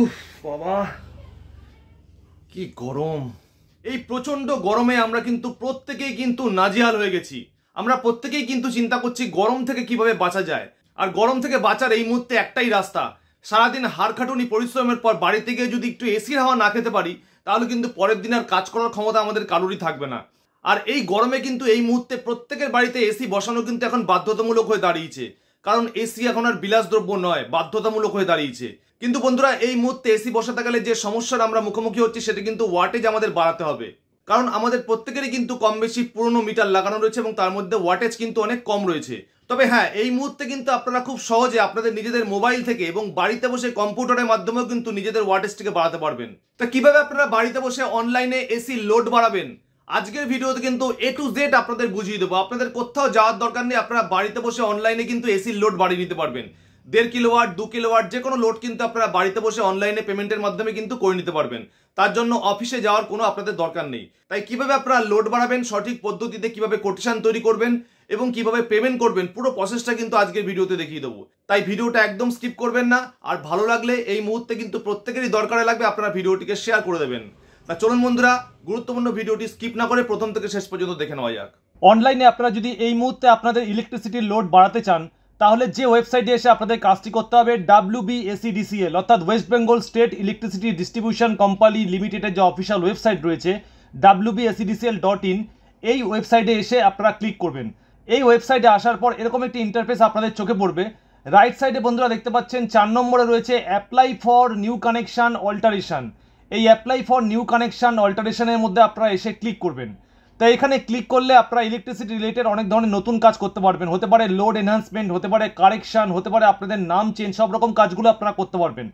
উফ বাবা কি গরম এই প্রচন্ড গরমে আমরা কিন্তু প্রত্যেকেই কিন্তু নাজিহাল হয়ে গেছি আমরা প্রত্যেকেই কিন্তু চিন্তা করছি গরম থেকে কিভাবে বাঁচা যায় আর গরম থেকে বাঁচার এই মুহূর্তে একটাই রাস্তা সারাদিন হাড় খাটুনি পরিশ্রমের পর বাড়িতে গিয়ে যদি একটু এসির হাওয়া না খেতে পারি তাহলে কিন্তু পরের দিন আর কাজ করার ক্ষমতা আমাদের কারোরই থাকবে না আর এই গরমে কিন্তু এই মুহূর্তে প্রত্যেকের বাড়িতে এসি বসানো কিন্তু এখন বাধ্যতামূলক হয়ে দাঁড়িয়েছে কারণ এসি এখন আর বিলাসদ্রব্য নয় বাধ্যতামূলক হয়ে দাঁড়িয়েছে কিন্তু বন্ধুরা এই মুহূর্তে এসি বসাতে গেলে যে সমস্যার আমরা মুখোমুখি হচ্ছি সেটা কিন্তু ওয়াটেজ আমাদের বাড়াতে হবে কারণ আমাদের প্রত্যেকেরই কিন্তু কম বেশি পুরনো মিটার লাগানো রয়েছে এবং তার মধ্যে ওয়াটেজ কিন্তু অনেক কম রয়েছে তবে হ্যাঁ এই মুহূর্তে কিন্তু আপনারা খুব সহজে আপনাদের নিজেদের মোবাইল থেকে এবং বাড়িতে বসে কম্পিউটারের মাধ্যমেও কিন্তু নিজেদের ওয়াটেজটিকে বাড়াতে পারবেন তা কিভাবে আপনারা বাড়িতে বসে অনলাইনে এসি লোড বাড়াবেন আজকের ভিডিওতে কিন্তু এ টু জেড আপনাদের বুঝিয়ে দেবো আপনাদের কোথাও যাওয়ার দরকার নেই আপনারা বাড়িতে বসে অনলাইনে কিন্তু এসির লোড বাড়িয়ে নিতে পারবেন দেড় কিলোওয়াট দু কিলোওয়াট যে কোনো লোড কিন্তু আপনারা বাড়িতে বসে অনলাইনে পেমেন্টের মাধ্যমে কিন্তু করে নিতে পারবেন তার জন্য অফিসে যাওয়ার কোনো আপনাদের দরকার নেই তাই কিভাবে আপনারা লোড বাড়াবেন সঠিক পদ্ধতিতে কিভাবে কোটেশন তৈরি করবেন এবং কিভাবে পেমেন্ট করবেন পুরো প্রসেসটা কিন্তু আজকের ভিডিওতে দেখিয়ে দেবো তাই ভিডিওটা একদম স্কিপ করবেন না আর ভালো লাগলে এই মুহূর্তে কিন্তু প্রত্যেকেরই দরকারে লাগবে আপনারা ভিডিওটিকে শেয়ার করে দেবেন তা চলুন বন্ধুরা গুরুত্বপূর্ণ ভিডিওটি স্কিপ না করে প্রথম থেকে শেষ পর্যন্ত দেখে নেওয়া যাক অনলাইনে আপনারা যদি এই মুহূর্তে আপনাদের ইলেকট্রিসিটির লোড বাড়াতে চান তাহলে যে ওয়েবসাইটে এসে আপনাদের কাজটি করতে হবে ডাব্লিউ বিএসিডিসিএল অর্থাৎ west Bengal state electricity distribution company লিমিটেডের যে অফিসিয়াল ওয়েবসাইট রয়েছে ডাব্লিউ বিএসিডিসিএল ডট ইন এই ওয়েবসাইটে এসে আপনারা ক্লিক করবেন এই ওয়েবসাইটে আসার পর এরকম একটি ইন্টারফেস আপনাদের চোখে পড়বে রাইট সাইডে বন্ধুরা দেখতে পাচ্ছেন চার নম্বরে রয়েছে apply for new connection alteration এই অ্যাপ্লাই ফর নিউ কানেকশান অল্টারেশনের মধ্যে আপনারা এসে ক্লিক করবেন তো এখানে ক্লিক করলে আপনারা ইলেকট্রিসিটি রিলেটেড অনেক ধরনের নতুন কাজ করতে পারবেন হতে পারে লোড এনহান্সমেন্ট হতে পারে কারেকশান হতে পারে আপনাদের নাম চেঞ্জ সব রকম কাজগুলো আপনারা করতে পারবেন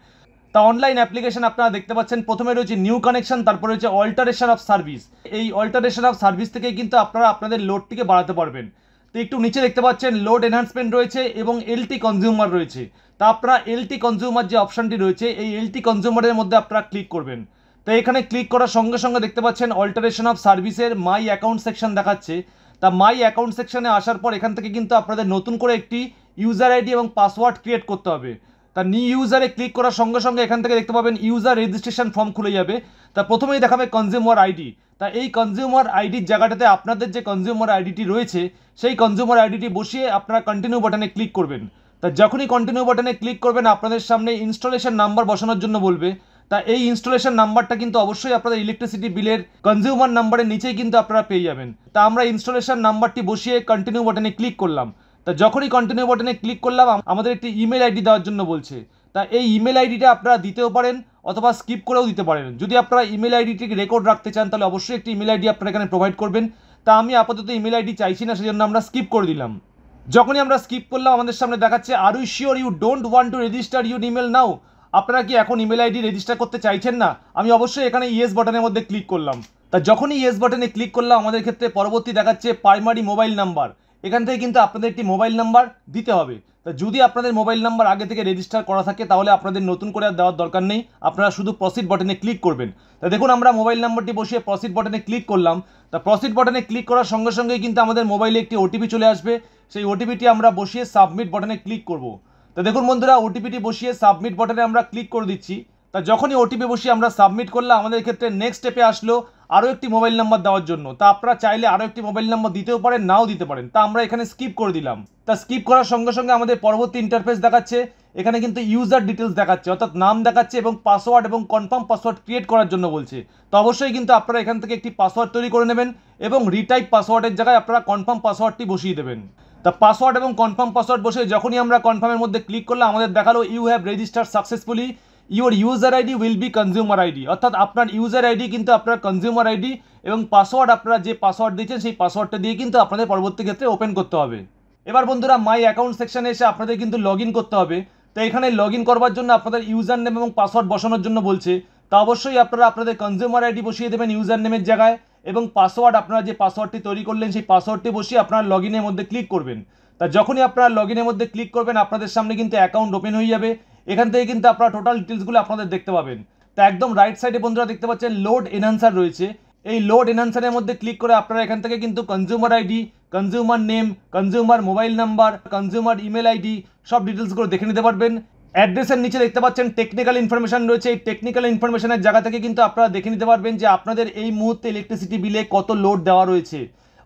তা অনলাইন অ্যাপ্লিকেশন আপনারা দেখতে পাচ্ছেন প্রথমে রয়েছে নিউ কানেকশন তারপরে রয়েছে অল্টারেশন অফ সার্ভিস এই অল্টারেশন অফ সার্ভিস থেকে কিন্তু আপনারা আপনাদের লোডটিকে বাড়াতে পারবেন তো একটু নিচে দেখতে পাচ্ছেন লোড এনহান্সমেন্ট রয়েছে এবং এলটি কনজিউমার রয়েছে তা আপনারা এলটি কনজিউমার যে অপশানটি রয়েছে এই এলটি কনজিউমারের মধ্যে আপনারা ক্লিক করবেন তো এখানে ক্লিক করার সঙ্গে সঙ্গে দেখতে পাচ্ছেন অল্টারেশন অফ সার্ভিসের মাই অ্যাকাউন্ট সেকশন দেখাচ্ছে তা মাই অ্যাকাউন্ট সেকশনে আসার পর এখান থেকে কিন্তু আপনাদের নতুন করে একটি ইউজার আইডি এবং পাসওয়ার্ড ক্রিয়েট করতে হবে তা নি ইউজারে ক্লিক করার সঙ্গে সঙ্গে এখান থেকে দেখতে পাবেন ইউজার রেজিস্ট্রেশন ফর্ম খুলে যাবে তা প্রথমেই দেখাবে কনজিউমার আইডি তা এই কনজিউমার আইডির জায়গাটাতে আপনাদের যে কনজিউমার আইডিটি রয়েছে সেই কনজিউমার আইডিটি বসিয়ে আপনারা কন্টিনিউ বাটনে ক্লিক করবেন তা যখনই কন্টিনিউ বাটনে ক্লিক করবেন আপনাদের সামনে ইনস্টলেশন নাম্বার বসানোর জন্য বলবে তা এই ইনস্টলেশন নাম্বারটা কিন্তু অবশ্যই আপনাদের ইলেকট্রিসিটি বিলের কনজিউমার নাম্বারের নিচেই কিন্তু আপনারা পেয়ে যাবেন তা আমরা ইনস্টলেশন নাম্বারটি বসিয়ে কন্টিনিউ বাটনে ক্লিক করলাম তা যখনই কন্টিনিউ বাটনে ক্লিক করলাম আমাদের একটি ইমেল আইডি দেওয়ার জন্য বলছে তা এই ইমেল আইডিটা আপনারা দিতেও পারেন অথবা স্কিপ করেও দিতে পারেন যদি আপনারা ইমেল আইডিটিকে রেকর্ড রাখতে চান তাহলে অবশ্যই একটি ইমেল আইডি আপনারা এখানে প্রোভাইড করবেন তা আমি আপাতত ইমেল আইডি চাইছি না সেজন্য আমরা স্কিপ করে দিলাম যখনই আমরা স্কিপ করলাম আমাদের সামনে দেখাচ্ছে are you sure you don't want to register your email now আপনারা কি এখন ইমেল আইডি রেজিস্টার করতে চাইছেন না আমি অবশ্যই এখানে ইয়েস বাটনের মধ্যে ক্লিক করলাম তা যখনই ইয়েস বাটনে ক্লিক করলাম আমাদের ক্ষেত্রে পরবর্তী দেখাচ্ছে প্রাইমারি মোবাইল নাম্বার এখান থেকে কিন্তু আপনাদের একটি মোবাইল নাম্বার দিতে হবে তা যদি আপনাদের মোবাইল নাম্বার আগে থেকে রেজিস্টার করা থাকে তাহলে আপনাদের নতুন করে দেওয়ার দরকার নেই আপনারা শুধু প্রসিড বাটনে ক্লিক করবেন তা দেখুন আমরা মোবাইল নাম্বারটি বসিয়ে প্রসিড বাটনে ক্লিক করলাম তা প্রসিড বাটনে ক্লিক করার সঙ্গে সঙ্গেই কিন্তু আমাদের মোবাইলে একটি ওটিপি চলে আসবে সেই ওটিপিটি আমরা বসিয়ে সাবমিট বাটনে ক্লিক করবো তো দেখুন বন্ধুরা ওটিপিটি বসিয়ে সাবমিট বটনে আমরা ক্লিক করে দিচ্ছি তা যখনই ওটিপি বসিয়ে আমরা সাবমিট করলাম আমাদের ক্ষেত্রে নেক্সট স্টেপে আসলো আরও একটি মোবাইল নাম্বার দেওয়ার জন্য তা আপনারা চাইলে আরও একটি মোবাইল নাম্বার দিতেও পারেন নাও দিতে পারেন তা আমরা এখানে স্কিপ করে দিলাম তা স্কিপ করার সঙ্গে সঙ্গে আমাদের পরবর্তী ইন্টারফেস দেখাচ্ছে এখানে কিন্তু ইউজার ডিটেলস দেখাচ্ছে অর্থাৎ নাম দেখাচ্ছে এবং পাসওয়ার্ড এবং কনফার্ম পাসওয়ার্ড ক্রিয়েট করার জন্য বলছে তো অবশ্যই কিন্তু আপনারা এখান থেকে একটি পাসওয়ার্ড তৈরি করে নেবেন এবং রিটাইপ পাসওয়ার্ডের জায়গায় আপনারা কনফার্ম পাসওয়ার্ডটি বসিয়ে দেবেন তা পাসওয়ার্ড এবং কনফার্ম পাসওয়ার্ড বসে যখনই আমরা কনফার্মের মধ্যে ক্লিক করলে আমাদের দেখালো you have register successfully your user ID will be consumer ID অর্থাৎ আপনার ইউজার আইডি কিন্তু আপনার কনজিউমার আইডি এবং পাসওয়ার্ড আপনারা যে পাসওয়ার্ড দিয়েছেন সেই পাসওয়ার্ডটা দিয়ে কিন্তু আপনাদের পরবর্তী ক্ষেত্রে ওপেন করতে হবে এবার বন্ধুরা মাই অ্যাকাউন্ট সেকশানে এসে আপনাদের কিন্তু লগ করতে হবে তো এখানে লগ করবার জন্য আপনাদের ইউজার নেম এবং পাসওয়ার্ড বসানোর জন্য বলছে তা অবশ্যই আপনারা আপনাদের কনজিউমার আইডি বসিয়ে দেবেন ইউজার নেমের জায়গায় এবং পাসওয়ার্ড আপনারা যে পাসওয়ার্ডটি তৈরি করলেন সেই পাসওয়ার্ডটি বসিয়ে আপনার লগ ইনের মধ্যে ক্লিক করবেন তা যখনই আপনারা লগ ইনের মধ্যে ক্লিক করবেন আপনাদের সামনে কিন্তু অ্যাকাউন্ট ওপেন হয়ে যাবে এখান থেকে কিন্তু আপনারা টোটাল ডিটেলসগুলো আপনাদের দেখতে পাবেন তা একদম রাইট সাইডে বন্ধুরা দেখতে পাচ্ছেন লোড এনহান্সার রয়েছে এই লোড এনহান্সারের মধ্যে ক্লিক করে আপনারা এখান থেকে কিন্তু consumer ID consumer name consumer mobile number consumer email ID সব ডিটেলসগুলো দেখে নিতে পারবেন অ্যাড্রেসের নিচে দেখতে পাচ্ছেন টেকনিক্যাল ইনফরমেশান রয়েছে এই টেকনিক্যাল ইনফরমেশানের জায়গা থেকে কিন্তু আপনারা দেখে নিতে পারবেন যে আপনাদের এই মুহূর্তে ইলেকট্রিসিটি বিলে কত লোড দেওয়া রয়েছে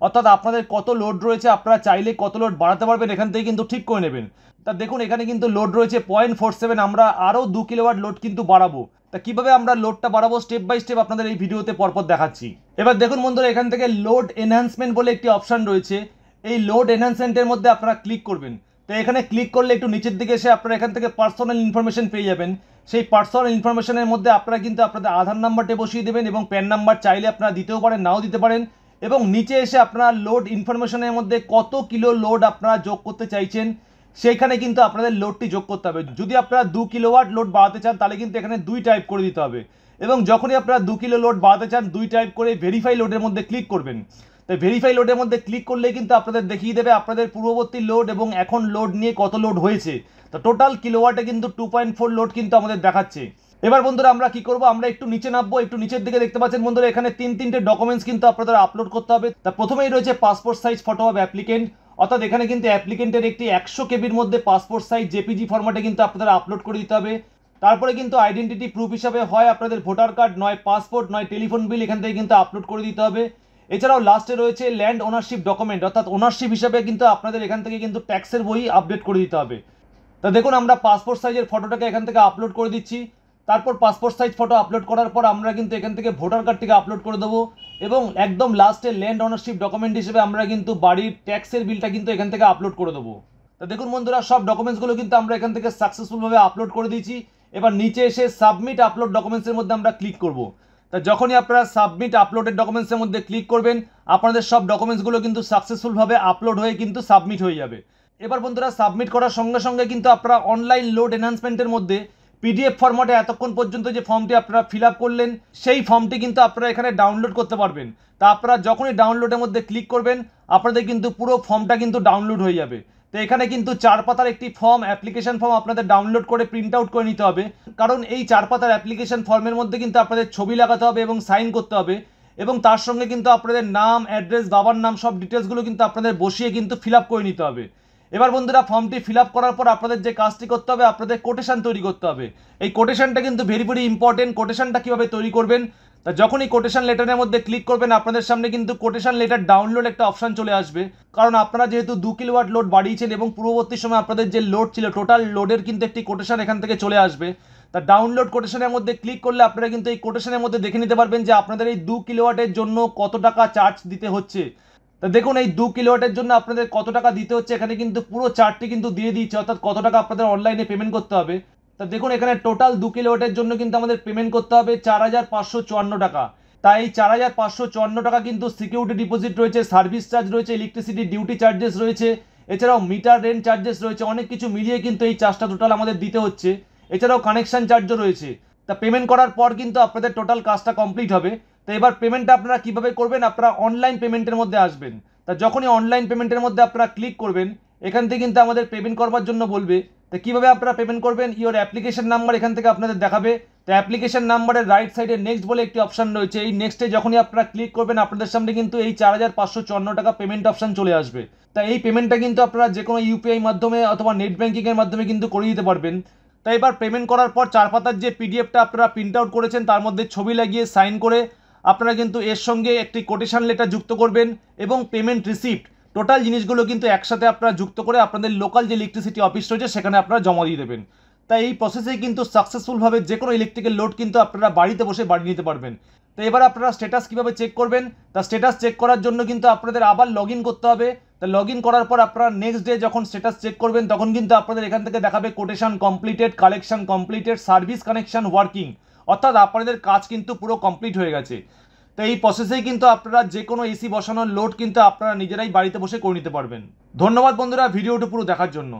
অর্থাৎ আপনাদের কত লোড রয়েছে আপনারা চাইলে কত লোড বাড়াতে পারবেন এখান থেকে কিন্তু ঠিক করে নেবেন তা দেখুন এখানে কিন্তু লোড রয়েছে পয়েন্ট ফোর সেভেন আমরা আরও দু কিলোওয়াট লোড কিন্তু বাড়াবো তা কীভাবে আমরা লোডটা বাড়াবো স্টেপ বাই স্টেপ আপনাদের এই ভিডিওতে পরপর দেখাচ্ছি এবার দেখুন বন্ধুরা এখান থেকে লোড এনহ্যান্সমেন্ট বলে একটি অপশান রয়েছে এই লোড এনহ্যান্সমেন্টের মধ্যে আপনারা ক্লিক করবেন তো এখানে ক্লিক করলে একটু নিচের দিকে এসে আপনারা এখান থেকে পার্সোনাল ইনফরমেশন পেয়ে যাবেন সেই পার্সোনাল ইনফরমেশনের মধ্যে আপনারা কিন্তু আপনাদের আধার নাম্বারটি বসিয়ে দেবেন এবং প্যান নাম্বার চাইলে আপনারা দিতেও পারেন নাও দিতে পারেন এবং নিচে এসে আপনারা লোড ইনফরমেশনের মধ্যে কত কিলো লোড আপনারা যোগ করতে চাইছেন সেইখানে কিন্তু আপনাদের লোডটি যোগ করতে হবে যদি আপনারা দু কিলোওয়াট লোড বাড়াতে চান তাহলে কিন্তু এখানে দুই টাইপ করে দিতে হবে এবং যখনই আপনারা দু কিলো লোড বাড়াতে চান দুই টাইপ করে ভেরিফাই লোডের মধ্যে ক্লিক করবেন তো ভেরিফাই লোডের মধ্যে ক্লিক করলে কিন্তু আপনাদের দেখিয়ে দেবে আপনাদের পূর্ববর্তী লোড এবং এখন লোড নিয়ে কত লোড হয়েছে তো টোটাল কিলোওয়াটে কিন্তু টু পয়েন্ট ফোর লোড কিন্তু আমাদের দেখাচ্ছে এবার বন্ধুরা আমরা কি করব আমরা একটু নিচে নামবো একটু নিচের দিকে দেখতে পাচ্ছেন বন্ধুরা এখানে তিন তিনটে ডকুমেন্টস কিন্তু আপনাদের আপলোড করতে হবে তা প্রথমেই রয়েছে passport size photo of applicant অর্থাৎ এখানে কিন্তু অ্যাপ্লিকেন্টের একটি একশো কেবির মধ্যে পাসপোর্ট সাইজ জেপিজি ফর্মাটে কিন্তু আপনাদের আপলোড করে দিতে হবে তারপরে কিন্তু আইডেন্টিটি প্রুফ হিসাবে হয় আপনাদের ভোটার কার্ড নয় পাসপোর্ট নয় টেলিফোন বিল এখান থেকে কিন্তু আপলোড করে দিতে হবে এছাড়াও লাস্টে রয়েছে ল্যান্ড ওনারশিপ ডকুমেন্ট অর্থাৎ ওনারশিপ হিসাবে কিন্তু আপনাদের এখান থেকে কিন্তু ট্যাক্সের বই আপডেট করে দিতে হবে তা দেখুন আমরা পাসপোর্ট সাইজের ফটোটাকে এখান থেকে আপলোড করে দিচ্ছি তারপর পাসপোর্ট সাইজ ফটো আপলোড করার পর আমরা কিন্তু এখান থেকে ভোটার কার্ডটিকে আপলোড করে দেবো এবং একদম লাস্টে ল্যান্ড ওনারশিপ ডকুমেন্ট হিসেবে আমরা কিন্তু বাড়ির ট্যাক্সের বিলটা কিন্তু এখান থেকে আপলোড করে দেবো তা দেখুন বন্ধুরা সব ডকুমেন্টসগুলো কিন্তু আমরা এখান থেকে সাকসেসফুলভাবে আপলোড করে দিয়েছি এবার নিচে এসে সাবমিট আপলোড ডকুমেন্টসের মধ্যে আমরা ক্লিক করবো তা যখনই আপনারা সাবমিট আপলোডের ডকুমেন্টসের মধ্যে ক্লিক করবেন আপনাদের সব ডকুমেন্টসগুলো কিন্তু সাকসেসফুলভাবে আপলোড হয়ে কিন্তু সাবমিট হয়ে যাবে এবার বন্ধুরা সাবমিট করার সঙ্গে সঙ্গে কিন্তু আপনারা অনলাইন লোড এনহান্সমেন্টের মধ্যে পিডিএফ ফর্মটে এতক্ষণ পর্যন্ত যে ফর্মটি আপনারা ফিল করলেন সেই ফর্মটি কিন্তু আপনারা এখানে ডাউনলোড করতে পারবেন তা আপনারা যখনই ডাউনলোডের মধ্যে ক্লিক করবেন আপনাদের কিন্তু পুরো ফর্মটা কিন্তু ডাউনলোড হয়ে যাবে তো এখানে কিন্তু চার পাতার একটি ফর্ম অ্যাপ্লিকেশন ফর্ম আপনাদের ডাউনলোড করে প্রিন্ট আউট করে নিতে হবে কারণ এই চার পাতার অ্যাপ্লিকেশন ফর্মের মধ্যে কিন্তু আপনাদের ছবি লাগাতে হবে এবং সাইন করতে হবে এবং তার সঙ্গে কিন্তু আপনাদের নাম অ্যাড্রেস বাবার নাম সব ডিটেলসগুলো কিন্তু আপনাদের বসিয়ে কিন্তু ফিল আপ করে নিতে হবে এবার বন্ধুরা ফর্মটি ফিল আপ করার পর আপনাদের যে কাজটি করতে হবে আপনাদের কোটেশন তৈরি করতে হবে এই কোটেশনটা কিন্তু ভেরি ভেরি ইম্পর্টেন্ট কোটেশানটা কীভাবে তৈরি করবেন তা যখন এই কোটেশন লেটারের মধ্যে ক্লিক করবেন আপনাদের সামনে কিন্তু কোটেশন লেটার ডাউনলোড একটা অপশান চলে আসবে কারণ আপনারা যেহেতু দু কিলোওয়াট লোড বাড়িয়েছেন এবং পূর্ববর্তী সময় আপনাদের যে লোড ছিল টোটাল লোডের কিন্তু একটি কোটেশন এখান থেকে চলে আসবে তা ডাউনলোড কোটেশনের মধ্যে ক্লিক করলে আপনারা কিন্তু এই কোটেশনের মধ্যে দেখে নিতে পারবেন যে আপনাদের এই দু কিলোওয়াটের জন্য কত টাকা চার্জ দিতে হচ্ছে তা দেখুন এই দু কিলোওয়াটের জন্য আপনাদের কত টাকা দিতে হচ্ছে এখানে কিন্তু পুরো চার্জটি কিন্তু দিয়ে দিচ্ছে অর্থাৎ কত টাকা আপনাদের অনলাইনে পেমেন্ট করতে হবে তা দেখুন এখানে টোটাল দু কিলোওয়াটের জন্য কিন্তু আমাদের পেমেন্ট করতে হবে চার হাজার পাঁচশো চুয়ান্ন টাকা তাই এই চার হাজার পাঁচশো চুয়ান্ন টাকা কিন্তু সিকিউরিটি ডিপোজিট রয়েছে সার্ভিস চার্জ রয়েছে ইলেকট্রিসিটি ডিউটি চার্জেস রয়েছে এছাড়াও মিটার রেন্ট চার্জেস রয়েছে অনেক কিছু মিলিয়ে কিন্তু এই চার্জটা টোটাল আমাদের দিতে হচ্ছে এছাড়াও কানেকশান চার্জও রয়েছে তা পেমেন্ট করার পর কিন্তু আপনাদের টোটাল কাজটা কমপ্লিট হবে তো এবার পেমেন্টটা আপনারা কিভাবে করবেন আপনারা অনলাইন পেমেন্টের মধ্যে আসবেন তা যখনই অনলাইন পেমেন্টের মধ্যে আপনারা ক্লিক করবেন এখান থেকে কিন্তু আমাদের পেমেন্ট করবার জন্য বলবে তো কীভাবে আপনারা পেমেন্ট করবেন ইওর অ্যাপ্লিকেশন নাম্বার এখান থেকে আপনাদের দেখাবে তো অ্যাপ্লিকেশন নাম্বারের রাইট সাইডে নেক্সট বলে একটি অপশান রয়েছে এই নেক্সটে যখনই আপনারা ক্লিক করবেন আপনাদের সামনে কিন্তু এই চার হাজার পাঁচশো টাকা পেমেন্ট অপশান চলে আসবে তাই এই পেমেন্টটা কিন্তু আপনারা যে কোনো ইউপিআই মাধ্যমে অথবা নেট ব্যাঙ্কিংয়ের মাধ্যমে কিন্তু করে দিতে পারবেন তা এবার পেমেন্ট করার পর চার পাতার যে পিডিএফটা আপনারা প্রিন্ট আউট করেছেন তার মধ্যে ছবি লাগিয়ে সাইন করে আপনারা কিন্তু এর সঙ্গে একটি কোটেশন লেটার যুক্ত করবেন এবং পেমেন্ট রিসিপ্ট টোটাল জিনিসগুলো কিন্তু একসাথে আপনারা যুক্ত করে আপনাদের লোকাল যে ইলেকট্রিসিটি অফিস রয়েছে সেখানে আপনারা জমা দিয়ে দেবেন তাই এই প্রসেসে কিন্তু সাকসেসফুলভাবে যে কোনো ইলেকট্রিকের লোড কিন্তু আপনারা বাড়িতে বসে বাড়ি নিতে পারবেন তো এবার আপনারা স্ট্যাটাস কীভাবে চেক করবেন তা স্ট্যাটাস চেক করার জন্য কিন্তু আপনাদের আবার লগ করতে হবে তা লগ করার পর আপনারা নেক্সট ডে যখন স্ট্যাটাস চেক করবেন তখন কিন্তু আপনাদের এখান থেকে দেখাবে quotation completed collection completed service connection working অর্থাৎ আপনাদের কাজ কিন্তু পুরো কমপ্লিট হয়ে গেছে তো এই প্রসেসেই কিন্তু আপনারা যে কোনো এসি e বসানোর লোড কিন্তু আপনারা নিজেরাই বাড়িতে বসে করে নিতে পারবেন ধন্যবাদ বন্ধুরা ভিডিওটি পুরো দেখার জন্য